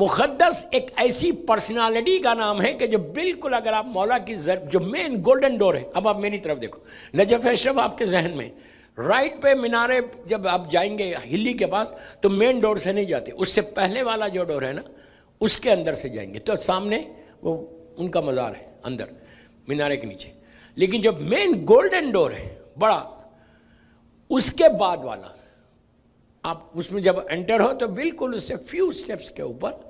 मुकदस एक ऐसी पर्सनालिटी का नाम है कि जो बिल्कुल अगर आप मौला की जर जो मेन गोल्डन डोर है अब आप मेरी तरफ देखो नजफ अशरफ आपके जहन में राइट पे मीनारे जब आप जाएंगे हिली के पास तो मेन डोर से नहीं जाते उससे पहले वाला जो डोर है ना उसके अंदर से जाएंगे तो सामने वो उनका मज़ार है अंदर मीनारे के नीचे लेकिन जो मेन गोल्डन डोर है बड़ा उसके बाद वाला आप उसमें जब एंटर हो तो बिल्कुल उससे फ्यू स्टेप्स के ऊपर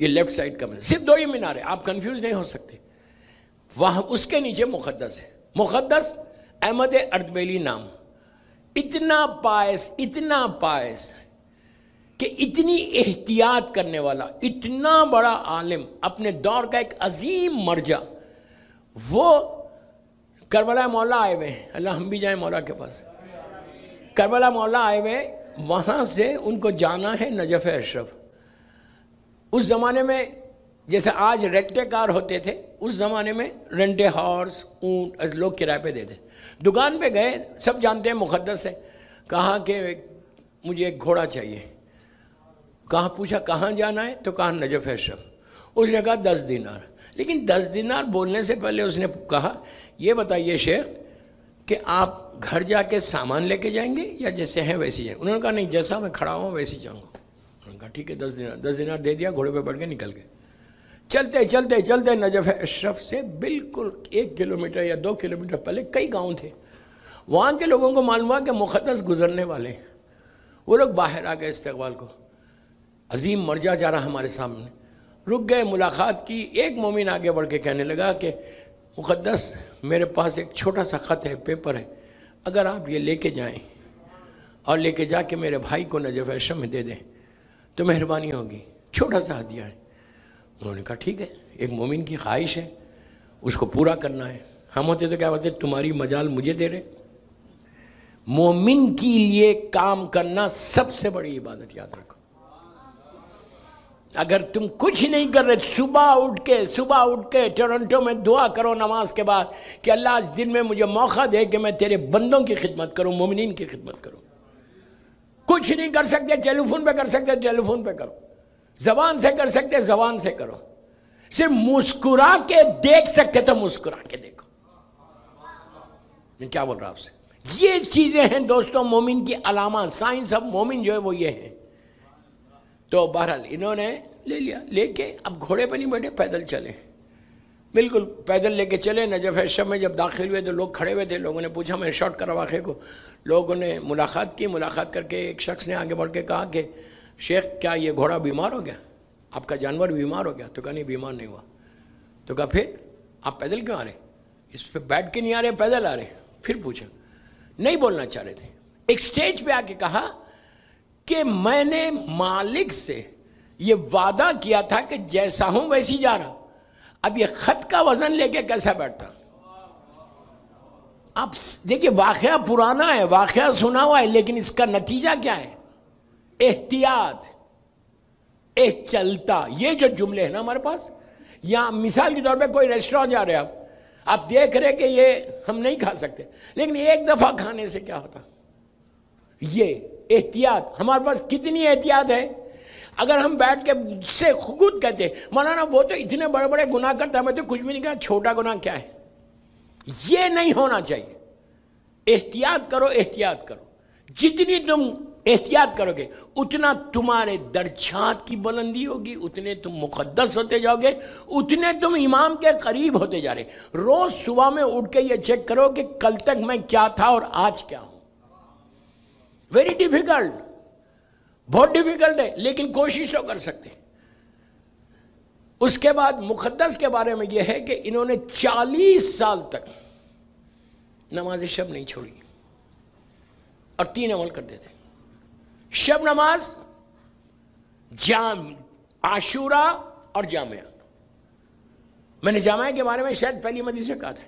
ये लेफ्ट साइड का मतलब, सिर्फ दो ही मीनार है आप कंफ्यूज नहीं हो सकते वह उसके नीचे मुकदस है मुकदस अहमद अर्दबेली नाम इतना पायस इतना पायस कि इतनी एहतियात करने वाला इतना बड़ा आलिम अपने दौर का एक अजीम मर्जा वो करबला मौला आए हुए हैं अल्लाह हम भी जाएं मौला के पास करबला मौला आए हुए वहाँ से उनको जाना है नजफ़ अशरफ उस ज़माने में जैसे आज रेंटे कार होते थे उस ज़माने में रेंटे हॉर्स ऊँट लोग किराए पे देते दुकान पे गए सब जानते हैं मुकदस है कहा कि मुझे एक घोड़ा चाहिए कहाँ पूछा कहाँ जाना है तो कहा नजफ़ अशरफ उसने कहा दस दिनार लेकिन दस दिनार बोलने से पहले उसने कहा ये बताइए शेख कि आप घर जाके सामान लेके जाएंगे या जैसे हैं वैसे जाएंगे उन्होंने कहा नहीं जैसा मैं खड़ा हुआ वैसे जाऊँगा उन्होंने कहा ठीक है दस दिनार दस दिनार दे दिया घोड़े पर बैठ के निकल गए चलते चलते चलते नजफ अशरफ से बिल्कुल एक किलोमीटर या दो किलोमीटर पहले कई गांव थे वहाँ के लोगों को मालूम हुआ कि मुकदस गुजरने वाले वो लोग बाहर आ गए इस्तेकबाल को अजीम मर्जा जा रहा हमारे सामने रुक गए मुलाकात की एक मोमिन आगे बढ़ के कहने लगा कि मुकदस मेरे पास एक छोटा सा ख़त है पेपर है अगर आप ये लेके जाएं और लेके जाके मेरे भाई को नजफ ऐशम में दे दें तो मेहरबानी होगी छोटा सा हदिया है उन्होंने कहा ठीक है एक मोमिन की ख्वाहिश है उसको पूरा करना है हम होते तो क्या बोलते तुम्हारी मजाल मुझे दे रहे मोमिन के लिए काम करना सबसे बड़ी इबादत याद रखो अगर तुम कुछ नहीं कर रहे सुबह उठ के सुबह उठ के टोरंटो में दुआ करो नमाज के बाद कि अल्लाह इस दिन में मुझे मौका दे कि मैं तेरे बंदों की खिदमत करूँ मुमिन की खिदमत करूँ कुछ नहीं कर सकते टेलीफोन पे कर सकते टेलीफोन पे करो जबान से कर सकते जबान से करो सिर्फ मुस्कुरा के देख सकते तो मुस्कुरा के देखो मैं क्या बोल रहा हूँ आपसे ये चीज़ें हैं दोस्तों मोमिन की अलामत साइंस ऑफ मोमिन जो है वो ये है तो बहरहाल इन्होंने ले लिया लेके अब घोड़े पर नहीं बैठे पैदल चले बिल्कुल पैदल लेके चले नजफ शब में जब दाखिल हुए तो लोग खड़े हुए थे लोगों ने पूछा मैं शॉट करा वाक़े को लोगों ने मुलाकात की मुलाकात करके एक शख्स ने आगे बढ़ के कहा कि शेख क्या ये घोड़ा बीमार हो गया आपका जानवर बीमार हो गया तो कहा नहीं बीमार नहीं हुआ तो कहा फिर आप पैदल क्यों आ रहे इस पर बैठ के नहीं आ रहे पैदल आ रहे फिर पूछा नहीं बोलना चाह रहे थे एक स्टेज पे आके कहा कि मैंने मालिक से ये वादा किया था कि जैसा हूं वैसी जा रहा अब ये खत का वजन लेके कैसा बैठता आप देखिए वाक़ पुराना है वाक़ सुना हुआ है लेकिन इसका नतीजा क्या है एहतियात एक चलता ये जो जुमले हैं ना हमारे पास या मिसाल के तौर पे कोई रेस्टोरेंट जा रहे हैं आप आप देख रहे कि ये हम नहीं खा सकते लेकिन एक दफ़ा खाने से क्या होता ये एहतियात हमारे पास कितनी एहतियात है अगर हम बैठ के से खुद कहते मौलाना वो तो इतने बड़े बड़े गुनाह करता हमें मैं तो कुछ भी नहीं कहा छोटा गुनाह क्या है ये नहीं होना चाहिए एहतियात करो एहतियात करो जितनी तुम एहतियात करोगे उतना तुम्हारे दर्जात की बुलंदी होगी उतने तुम मुकद्दस होते जाओगे उतने तुम इमाम के करीब होते जा रहे रोज़ सुबह में उठ के ये चेक करो कि कल तक मैं क्या था और आज क्या हूँ वेरी डिफिकल्ट बहुत डिफिकल्ट है लेकिन कोशिश तो कर सकते उसके बाद मुकदस के बारे में यह है कि इन्होंने 40 साल तक नमाज शब नहीं छोड़ी और तीन अमल करते थे शब नमाज जाम आशूरा और जामिया मैंने जामिया के बारे में शायद पहली मदी से कहा था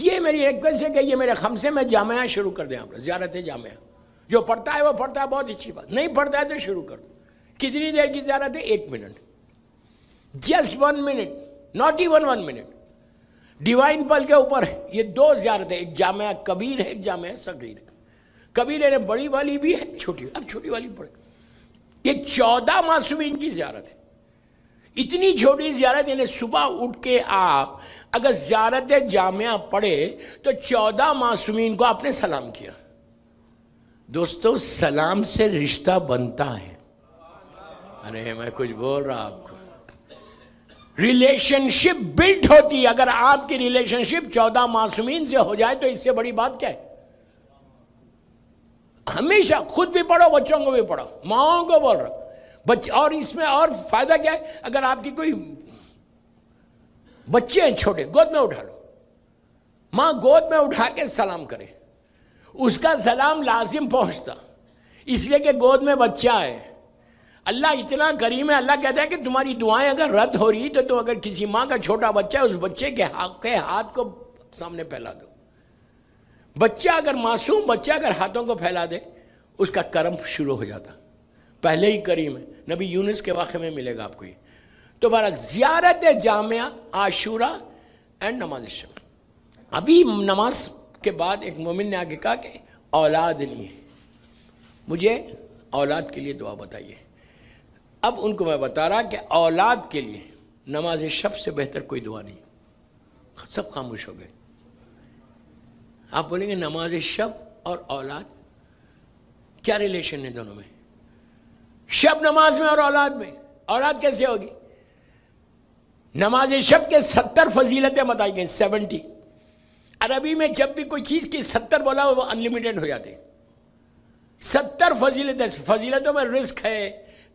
ये मेरी रिक्वेस्ट है कि ये मेरे खमसे में जामिया शुरू कर दें आप ज़्यारत जामिया जो पढ़ता है वो पढ़ता है बहुत अच्छी बात नहीं पढ़ता है तो शुरू करो कितनी देर की ज़रूरत है एक minute just one minute not even one minute divine पल के ऊपर है ये दो ज्यारत है एक जामया कबीर है एक जामया सगीर है कबीर है बड़ी वाली भी है छोटी अब छोटी वाली पढ़ ये चौदह मासूमीन की ज्यारत है इतनी छोटी ज्यारत यानी सुबह उठ के आप अगर ज्यारत जामिया पढ़े तो चौदह मासूमीन को आपने सलाम किया दोस्तों सलाम से रिश्ता बनता है अरे मैं कुछ बोल रहा आपको रिलेशनशिप बिल्ट होती है अगर आपकी रिलेशनशिप चौदह मासूमीन से हो जाए तो इससे बड़ी बात क्या है हमेशा खुद भी पढ़ो बच्चों को भी पढ़ो माओ को बोल रहा बच और इसमें और फायदा क्या है अगर आपकी कोई बच्चे हैं छोटे गोद में उठा लो मां गोद में उठा के सलाम करे उसका सलाम लाजिम पहुंचता इसलिए कि गोद में बच्चा है अल्लाह इतना करीम है अल्लाह कहता है कि तुम्हारी दुआएं अगर रद्द हो रही तो, तो अगर किसी माँ का छोटा बच्चा है उस बच्चे के हाथ के हाथ को सामने फैला दो बच्चा अगर मासूम बच्चा अगर हाथों को फैला दे उसका कर्म शुरू हो जाता पहले ही करीम है नबी यूनिस के वाक़े में मिलेगा आपको ये तो बहरहाल ज़्यारत जामिया आशूरा एंड नमाज अभी नमाज के बाद एक मोमिन ने आगे कहा कि औलाद है मुझे औलाद के लिए दुआ बताइए अब उनको मैं बता रहा कि औलाद के लिए नमाज शब से बेहतर कोई दुआ नहीं सब खामोश हो गए आप बोलेंगे नमाज शब और औलाद क्या रिलेशन है दोनों में शब नमाज में और औलाद में औलाद कैसे होगी नमाज शब के सत्तर फजीलतें बताई गई सेवेंटी अरबी में जब भी कोई चीज़ की सत्तर बोला वो अनलिमिटेड हो जाते सत्तर फजीलत फजीलतों में रिस्क है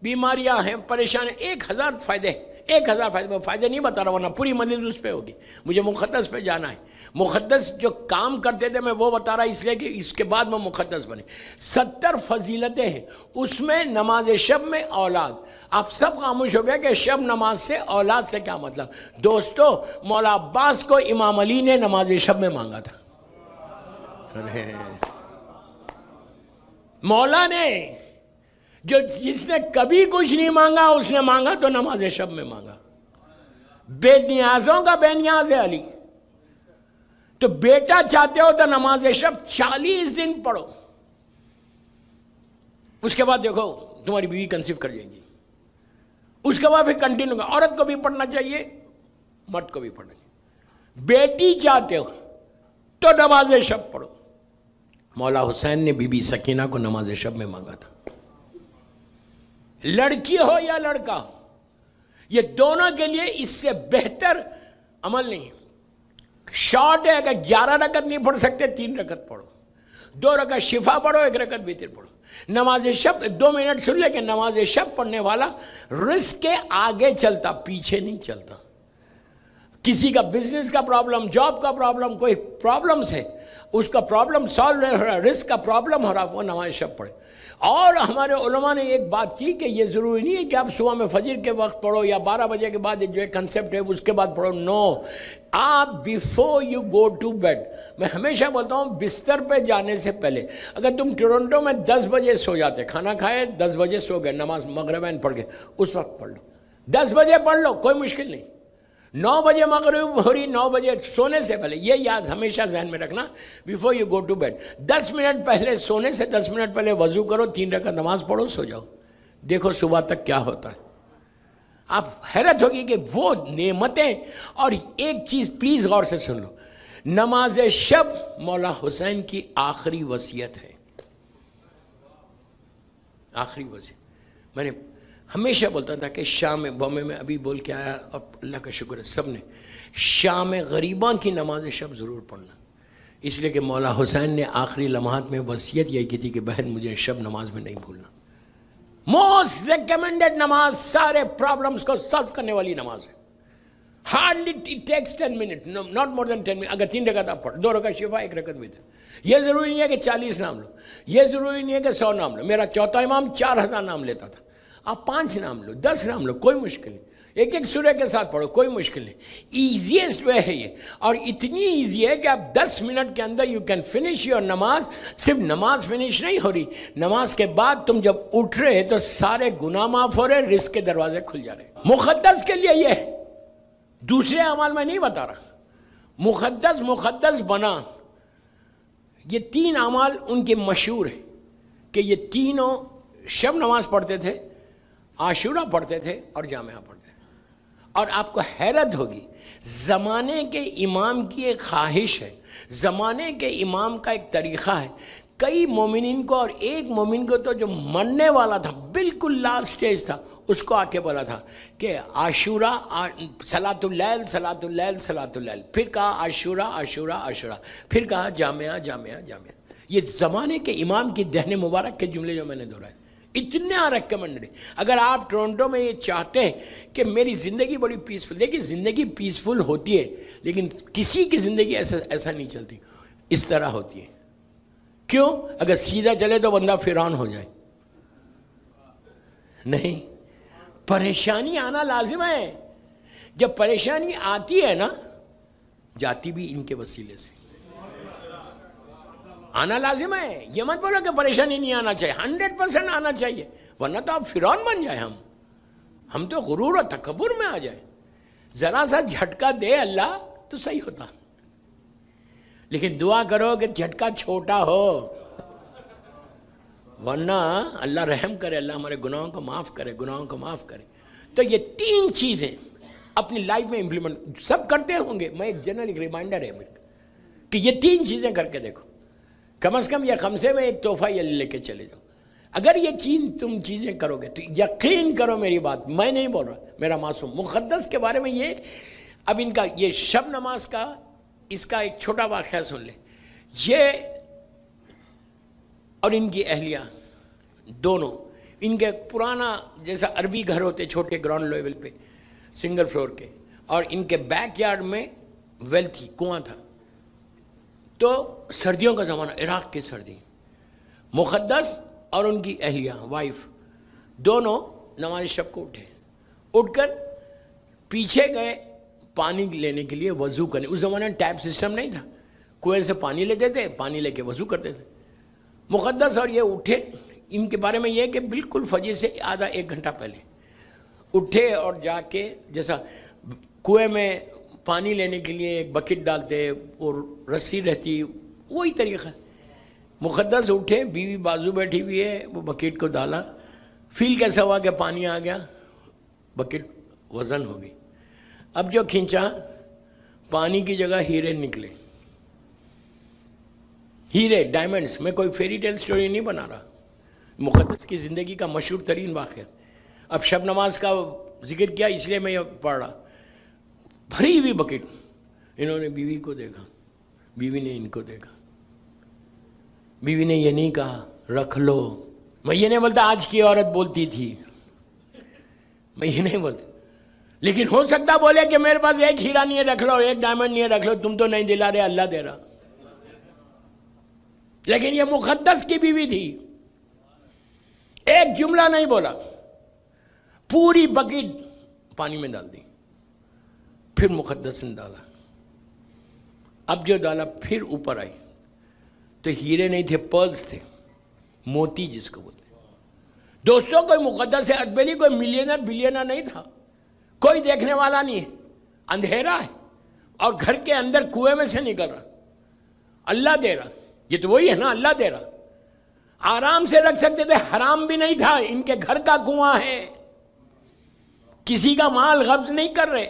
बीमारियां हैं परेशान एक हज़ार फ़ायदे हैं एक हज़ार फ़ायदे मैं फ़ायदे नहीं बता रहा वरना पूरी मदद उस पर होगी मुझे मुकदस पे जाना है मुकदस जो काम करते थे मैं वो बता रहा इसलिए कि इसके बाद मैं मुकदस बने सत्तर फजीलतें हैं उसमें नमाज शब में औलाद आप सब खामोश हो गया कि शब नमाज से औलाद से क्या मतलब दोस्तों मौला अब्बास को इमाम अली ने नमाज शब में मांगा था मौला ने जो जिसने कभी कुछ नहीं मांगा उसने मांगा तो नमाज शब में मांगा बेनियाजों का बेनियाज है अली तो बेटा चाहते हो तो नमाज शब चालीस दिन पढ़ो उसके बाद देखो तुम्हारी बीवी कंसीव कर लेगी उसके बाद फिर कंटिन्यू औरत को भी पढ़ना चाहिए मर्द को भी पढ़ना चाहिए बेटी चाहते हो तो नमाज शब पढ़ो मौला हुसैन ने बीबी सकीना को नमाज शब में मांगा था लड़की हो या लड़का हो ये दोनों के लिए इससे बेहतर अमल नहीं है शॉर्ट है अगर ग्यारह रकत नहीं पढ़ सकते तीन रकत पढ़ो दो रकत शिफा पढ़ो एक रकत भीतर पढ़ो नमाज शब दो मिनट सुन ले कि नमाज शब पढ़ने वाला रिस्क के आगे चलता पीछे नहीं चलता किसी का बिजनेस का प्रॉब्लम जॉब का प्रॉब्लम कोई प्रॉब्लम्स है उसका प्रॉब्लम सॉल्व नहीं हो रहा रिस्क का प्रॉब्लम हो रहा वो नमाज शब पढ़े और हमारे उलमा ने एक बात की कि ये ज़रूरी नहीं है कि आप सुबह में फजर के वक्त पढ़ो या बारह बजे के बाद जो एक कंसेप्ट है उसके बाद पढ़ो नो आप before you go to bed मैं हमेशा बोलता हूँ बिस्तर पे जाने से पहले अगर तुम टोरंटो में दस बजे सो जाते खाना खाए दस बजे सो गए नमाज मगरबैन पढ़ गए उस वक्त पढ़ लो दस बजे पढ़ लो कोई मुश्किल नहीं नौ बजे मगरब हो रही नौ बजे सोने से पहले ये याद हमेशा जहन में रखना before you go to bed दस मिनट पहले सोने से दस मिनट पहले वजू करो तीन रखा नमाज पढ़ो सो जाओ देखो सुबह तक क्या होता है आप हैरत होगी कि वो नेमतें और एक चीज़ प्लीज़ गौर से सुन लो नमाज शब मौला हुसैन की आखिरी वसीयत है आखिरी वसीयत मैंने हमेशा बोलता था कि शाम बॉम्बे में अभी बोल के आया अब अल्लाह का शुक्र है सब ने शाम गरीबा की नमाज शब ज़रूर पढ़ना इसलिए कि मौला हुसैन ने आखिरी लम्हात में वसीयत यही की थी कि बहन मुझे शब नमाज में नहीं भूलना मोस्ट रिकमेंडेड नमाज सारे प्रॉब्लम्स को सॉल्व करने वाली नमाज है hardly it takes ten minute not more than ten minute अगर तीन रकत आप पढ़ दो रकत शिफा एक रकत भी था यह ज़रूरी नहीं है कि चालीस नाम लो ये ज़रूरी नहीं है कि सौ नाम लो मेरा चौथा इमाम चार हज़ार नाम लेता था आप पांच नाम लो दस नाम लो कोई मुश्किल नहीं एक एक सूर्य के साथ पढ़ो कोई मुश्किल नहीं ईजिएस्ट वे है ये और इतनी ईजी है कि आप दस मिनट के अंदर यू कैन फिनिश योर नमाज सिर्फ नमाज फिनिश नहीं हो रही नमाज के बाद तुम जब उठ रहे तो सारे गुना माफ हो रहे रिस्क के दरवाजे खुल जा रहे मुकदस के लिए ये दूसरे अमाल में नहीं बता रहा मुकदस मुकदस बना ये तीन अमाल उनके मशहूर है कि ये तीनों शब नमाज पढ़ते थे आशूरा पढ़ते थे और जामिया पढ़ते थे और आपको हैरत होगी ज़माने के इमाम की एक ख्वाहिश है ज़माने के इमाम का एक तरीक़ा है कई मोमिन को और एक मोमिन को तो जो मरने वाला था बिल्कुल लास्ट स्टेज था उसको आके बोला था कि आशूरा सलातुल्लैल सलातुल्लैल सलातुल्लैल फिर कहा आशूरा आशूरा आशूरा फिर कहा जामिया जामिया जामिया ये ज़माने के इमाम की दहन मुबारक के जुमले जो मैंने दोहराए इतने रिकमेंडेड अगर आप टोरंटो में ये चाहते हैं कि मेरी ज़िंदगी बड़ी पीसफुल देखिए ज़िंदगी पीसफुल होती है लेकिन किसी की ज़िंदगी ऐसा ऐसा नहीं चलती इस तरह होती है क्यों अगर सीधा चले तो बंदा फिर हो जाए नहीं परेशानी आना लाजिम है जब परेशानी आती है ना जाती भी इनके वसीले से आना लाजिम है ये मत बोलो कि परेशानी नहीं आना चाहिए हंड्रेड परसेंट आना चाहिए वरना तो आप फिरौन बन जाए हम हम तो गुरूर और तकबुर में आ जाए ज़रा सा झटका दे अल्लाह तो सही होता लेकिन दुआ करो कि झटका छोटा हो वरना अल्लाह रहम करे अल्लाह हमारे गुनाहों को माफ़ करे गुनाहों को माफ़ करे तो ये तीन चीज़ें अपनी लाइफ में इंप्लीमेंट सब करते होंगे मैं एक जनरल एक रिमाइंडर है मेरे कि ये तीन चीज़ें करके देखो कम अज़ कम या से में एक तोहफ़ा ये लेके चले जाओ अगर ये चीन तुम चीज़ें करोगे तो यकीन करो मेरी बात मैं नहीं बोल रहा मेरा मासूम मुक़दस के बारे में ये अब इनका ये शब नमाज का इसका एक छोटा वाक़ सुन ले ये और इनकी अहलिया दोनों इनके पुराना जैसा अरबी घर होते छोटे ग्राउंड लेवल पे सिंगल फ्लोर के और इनके बैक यार्ड में वेल थी कुआं था तो सर्दियों का ज़माना इराक़ की सर्दी मुक़दस और उनकी अहलिया वाइफ दोनों नमाज शब को उठे उठकर पीछे गए पानी लेने के लिए वज़ू करने उस ज़माने में टैप सिस्टम नहीं था कुएं से पानी लेते थे पानी लेके वज़ू करते थे मुक़दस और ये उठे इनके बारे में ये है कि बिल्कुल फजे से आधा एक घंटा पहले उठे और जाके जैसा कुएं में पानी लेने के लिए एक बकेट डालते और रस्सी रहती वही तरीका मुकद्दर से उठे बीवी बाजू बैठी हुई है वो बकेट को डाला फील कैसा हुआ कि पानी आ गया बकेट वज़न हो गई अब जो खींचा पानी की जगह हीरे निकले हीरे डायमंड्स मैं कोई फेरी टेल स्टोरी नहीं बना रहा मुकदस की ज़िंदगी का मशहूर तरीन वाक़ अब शब नमाज का जिक्र किया इसलिए मैं ये पढ़ रहा भरी हुई बकेट इन्होंने बीवी को देखा बीवी ने इनको देखा बीवी ने ये नहीं कहा रख लो मैं ये नहीं बोलता आज की औरत बोलती थी मैं ये नहीं बोलता लेकिन हो सकता बोले कि मेरे पास एक हीरा नहीं है रख लो एक डायमंड नहीं है रख लो तुम तो नहीं दिला रहे अल्लाह दे रहा लेकिन ये मुकद्दस की बीवी थी एक जुमला नहीं बोला पूरी बकेट पानी में डाल दी फिर मुकदस ने डाला अब जो डाला फिर ऊपर आई तो हीरे नहीं थे पर्ल्स थे मोती जिसको बोलते दोस्तों कोई मुकदस है अदबेली कोई मिलियनर बिलियनर नहीं था कोई देखने वाला नहीं है अंधेरा है और घर के अंदर कुएं में से निकल रहा अल्लाह दे रहा ये तो वही है ना अल्लाह दे रहा आराम से रख सकते थे हराम भी नहीं था इनके घर का कुआं है किसी का माल गब्ज नहीं कर रहे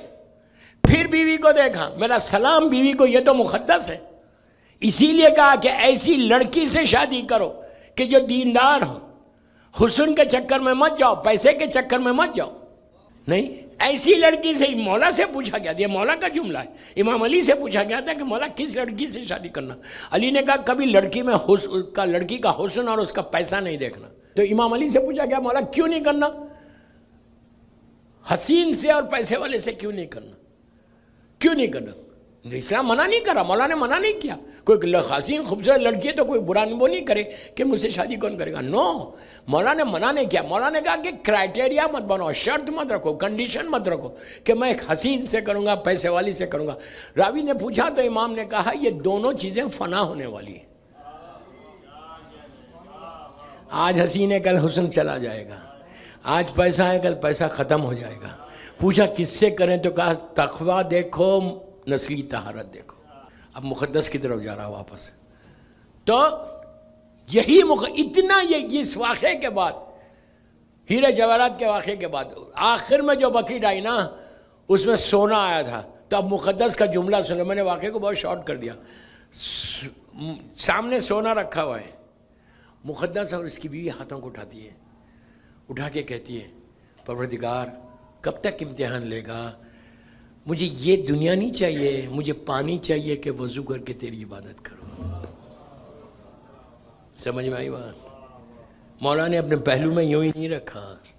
फिर बीवी को देखा मेरा सलाम बीवी को ये तो मुकदस है इसीलिए कहा कि ऐसी लड़की से शादी करो कि जो दीनदार हो हुसन के चक्कर में मत जाओ पैसे के चक्कर में मत जाओ नहीं ऐसी लड़की से मौला से पूछा गया था मौला का जुमला है इमाम अली से पूछा गया था कि मौला किस लड़की से शादी करना अली ने कहा कभी लड़की में का लड़की का हुसन और उसका पैसा नहीं देखना तो इमाम अली से पूछा गया मौला क्यों नहीं करना हसीन से और पैसे वाले से क्यों नहीं करना क्यों नहीं करना इस्लाम मना नहीं करा मौला ने मना नहीं किया कोई हसीन खूबसूरत लड़की है तो कोई बुरा अनुभव नहीं करे कि मुझसे शादी कौन करेगा नो मौला ने मना नहीं किया मौला ने कहा कि क्राइटेरिया मत बनाओ शर्त मत रखो कंडीशन मत रखो कि मैं एक हसीन से करूँगा पैसे वाली से करूँगा रावी ने पूछा तो इमाम ने कहा ये दोनों चीज़ें फना होने वाली हैं आज हसीन है कल हुसन चला जाएगा आज पैसा है कल पैसा ख़त्म हो जाएगा पूछा किससे करें तो कहा तखवा देखो नस्ली तहारत देखो अब मुकदस की तरफ जा रहा वापस तो यही इतना ये इस वाक़े के बाद हीरे जवाहरात के वाक़े के बाद आखिर में जो बकीट आई ना उसमें सोना आया था तो अब मुकदस का जुमला सुना मैंने वाक़े को बहुत शॉर्ट कर दिया सामने सोना रखा हुआ है मुकदस और इसकी बीवी हाथों को उठाती है उठा के कहती है परवरदिगार कब तक इम्तिहान लेगा मुझे ये दुनिया नहीं चाहिए मुझे पानी चाहिए कि वजू करके तेरी इबादत करो समझ में आई बात मौला ने अपने पहलू में यूं ही नहीं रखा